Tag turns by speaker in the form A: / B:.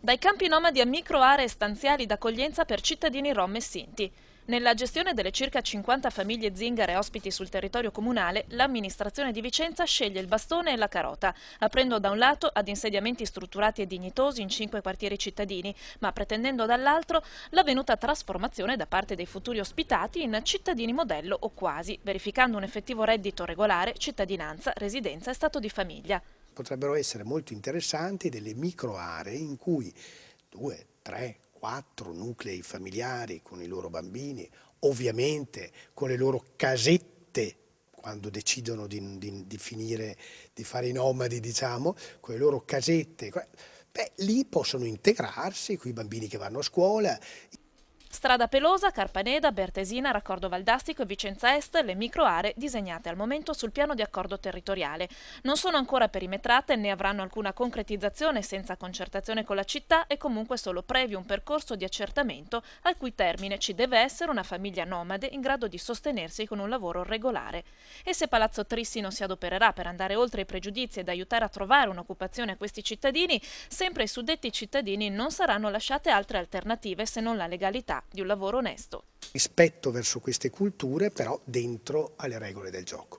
A: Dai campi nomadi a micro aree stanziali d'accoglienza per cittadini rom e sinti. Nella gestione delle circa 50 famiglie zingare ospiti sul territorio comunale, l'amministrazione di Vicenza sceglie il bastone e la carota, aprendo da un lato ad insediamenti strutturati e dignitosi in cinque quartieri cittadini, ma pretendendo dall'altro l'avvenuta trasformazione da parte dei futuri ospitati in cittadini modello o quasi, verificando un effettivo reddito regolare, cittadinanza, residenza e stato di famiglia
B: potrebbero essere molto interessanti delle micro aree in cui due, tre, quattro nuclei familiari con i loro bambini, ovviamente con le loro casette quando decidono di, di, di finire di fare i nomadi, diciamo, con le loro casette, beh, lì possono integrarsi, con i bambini che vanno a scuola.
A: Strada Pelosa, Carpaneda, Bertesina, Raccordo Valdastico e Vicenza Est, le microaree disegnate al momento sul piano di accordo territoriale. Non sono ancora perimetrate né avranno alcuna concretizzazione senza concertazione con la città e comunque solo previo un percorso di accertamento al cui termine ci deve essere una famiglia nomade in grado di sostenersi con un lavoro regolare. E se Palazzo Trissi non si adopererà per andare oltre i pregiudizi ed aiutare a trovare un'occupazione a questi cittadini, sempre i suddetti cittadini non saranno lasciate altre alternative se non la legalità di un lavoro onesto.
B: Rispetto verso queste culture, però dentro alle regole del gioco.